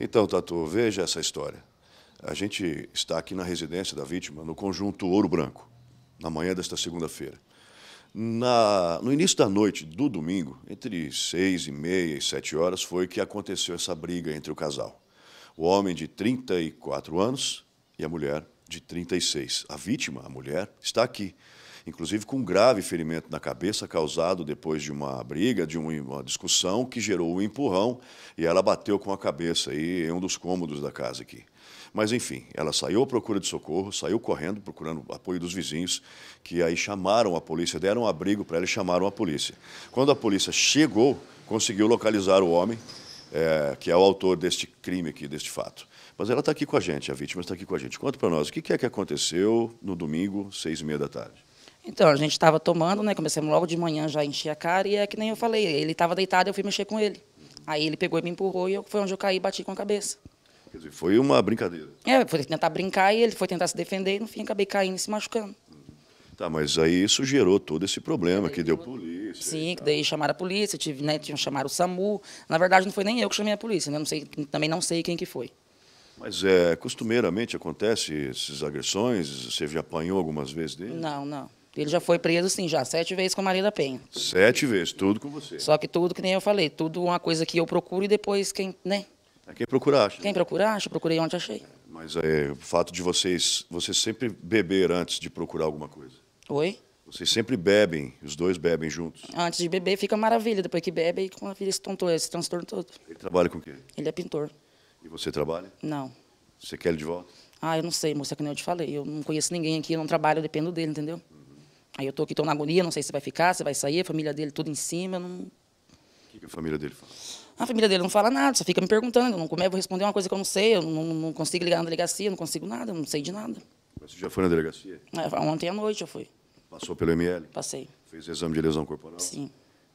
Então, Tatu, veja essa história. A gente está aqui na residência da vítima, no conjunto Ouro Branco, na manhã desta segunda-feira. no início da noite do domingo, entre seis e meia e sete horas, foi que aconteceu essa briga entre o casal. O homem de 34 anos e a mulher de 36. A vítima, a mulher, está aqui inclusive com um grave ferimento na cabeça causado depois de uma briga, de uma discussão que gerou um empurrão e ela bateu com a cabeça aí em um dos cômodos da casa aqui. Mas, enfim, ela saiu à procura de socorro, saiu correndo, procurando apoio dos vizinhos, que aí chamaram a polícia, deram um abrigo para ela e chamaram a polícia. Quando a polícia chegou, conseguiu localizar o homem, é, que é o autor deste crime aqui, deste fato. Mas ela está aqui com a gente, a vítima está aqui com a gente. Conta para nós, o que é que aconteceu no domingo, seis e meia da tarde? Então, a gente estava tomando, né? Começamos logo de manhã já a encher a cara, e é que nem eu falei, ele estava deitado, eu fui mexer com ele. Aí ele pegou e me empurrou, e eu, foi onde eu caí e bati com a cabeça. Quer dizer, foi uma brincadeira. É, foi tentar brincar, e ele foi tentar se defender, e no fim acabei caindo e se machucando. Tá, mas aí isso gerou todo esse problema, que deu polícia. Sim, que daí chamaram a polícia, tive, né, tinha chamar o SAMU. Na verdade, não foi nem eu que chamei a polícia, né? não sei, também não sei quem que foi. Mas é, costumeiramente acontece essas agressões? Você já apanhou algumas vezes dele? Não, não. Ele já foi preso, sim, já, sete vezes com a Maria da Penha. Sete vezes, tudo com você. Só que tudo, que nem eu falei, tudo uma coisa que eu procuro e depois quem, né? É quem procura acha. Né? Quem procura acha, procurei onde achei. Mas é, o fato de vocês, vocês sempre beber antes de procurar alguma coisa. Oi? Vocês sempre bebem, os dois bebem juntos. Antes de beber fica maravilha, depois que bebe, com a vida se tontou, esse transtorno todo. Ele trabalha com o quê? Ele é pintor. E você trabalha? Não. Você quer ele de volta? Ah, eu não sei, moça, que nem eu te falei. Eu não conheço ninguém aqui, eu não trabalho, eu dependo dele, entendeu? Hum. Aí eu tô aqui, tô na agonia, não sei se vai ficar, se vai sair, a família dele tudo em cima. Não... O que a família dele fala? A família dele não fala nada, só fica me perguntando. Eu não como é, vou responder uma coisa que eu não sei, eu não, não consigo ligar na delegacia, não consigo nada, eu não sei de nada. Mas você já foi na delegacia? É, ontem à noite eu fui. Passou pelo ML? Passei. Fez o exame de lesão corporal? Sim.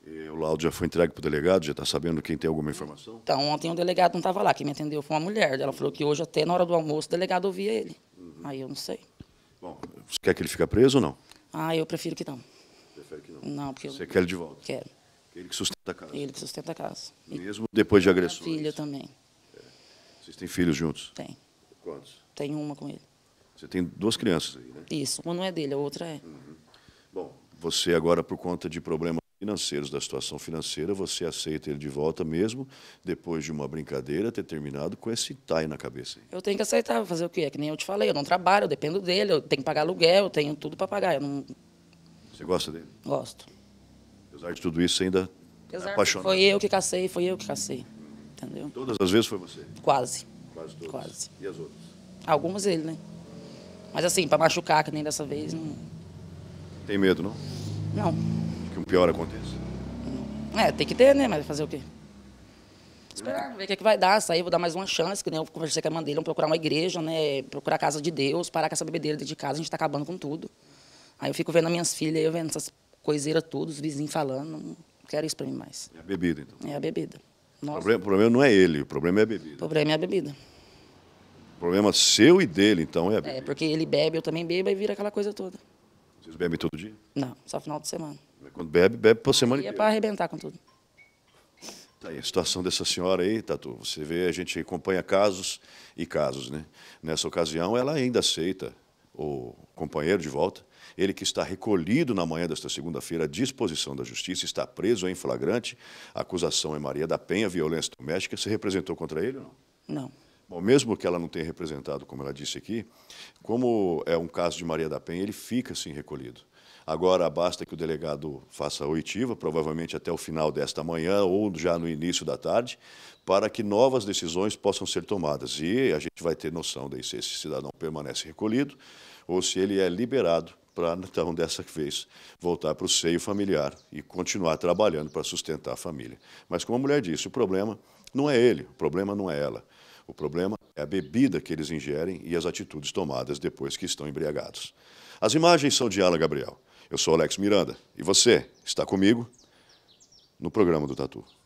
E o laudo já foi entregue para o delegado? Já está sabendo quem tem alguma informação? Então, ontem o delegado não estava lá. Quem me atendeu foi uma mulher. Ela falou que hoje, até na hora do almoço, o delegado ouvia ele. Uhum. Aí eu não sei. Bom, você quer que ele fique preso ou não? Ah, eu prefiro que não. Prefere que não? Não, porque Você eu... quer ele de volta? Quero. Ele que sustenta a casa. Ele que sustenta a casa. Mesmo e... depois de agressor. Filho também. É. Vocês têm filhos juntos? Tem. Quantos? Tenho uma com ele. Você tem duas crianças aí, né? Isso. Uma não é dele, a outra é. Uhum. Bom, você agora, por conta de problemas financeiros, da situação financeira, você aceita ele de volta mesmo depois de uma brincadeira ter terminado com esse tai na cabeça. Eu tenho que aceitar, fazer o quê? É que nem eu te falei, eu não trabalho, eu dependo dele, eu tenho que pagar aluguel, eu tenho tudo para pagar. Não... Você gosta dele? Gosto. Apesar de tudo isso, ainda é apaixonado. Foi eu que cacei, foi eu que cacei. Entendeu? Todas as vezes foi você? Quase. Quase todas? Quase. E as outras? Algumas ele, né? Mas assim, para machucar, que nem dessa vez, não... Tem medo, não? Não que o pior aconteça. É, tem que ter, né? Mas fazer o quê? Esperar, ver o que, é que vai dar, sair, vou dar mais uma chance, que nem eu conversei com a irmã dele, vamos procurar uma igreja, né? Procurar a casa de Deus, parar com essa bebedeira dentro de casa, a gente tá acabando com tudo. Aí eu fico vendo as minhas filhas, eu vendo essas coiseiras todas, os vizinhos falando, não quero isso pra mim mais. É a bebida, então. É a bebida. O problema, o problema não é ele, o problema é a bebida. O problema é a bebida. O problema seu e dele, então, é a é, bebida. É, porque ele bebe, eu também bebo, e vira aquela coisa toda. Vocês bebem todo dia? Não, só final de semana. Quando bebe, bebe por semana E é para arrebentar com tudo. Tá aí a situação dessa senhora aí, Tatu. Você vê, a gente acompanha casos e casos, né? Nessa ocasião, ela ainda aceita o companheiro de volta. Ele que está recolhido na manhã desta segunda-feira à disposição da justiça, está preso em flagrante. A acusação é Maria da Penha, violência doméstica. Você representou contra ele ou não? Não. Bom, mesmo que ela não tenha representado, como ela disse aqui, como é um caso de Maria da Penha, ele fica assim recolhido. Agora basta que o delegado faça a oitiva, provavelmente até o final desta manhã ou já no início da tarde, para que novas decisões possam ser tomadas. E a gente vai ter noção de se esse cidadão permanece recolhido ou se ele é liberado para, então, dessa vez, voltar para o seio familiar e continuar trabalhando para sustentar a família. Mas, como a mulher disse, o problema não é ele, o problema não é ela. O problema é a bebida que eles ingerem e as atitudes tomadas depois que estão embriagados. As imagens são de Ala Gabriel. Eu sou Alex Miranda e você está comigo no programa do Tatu.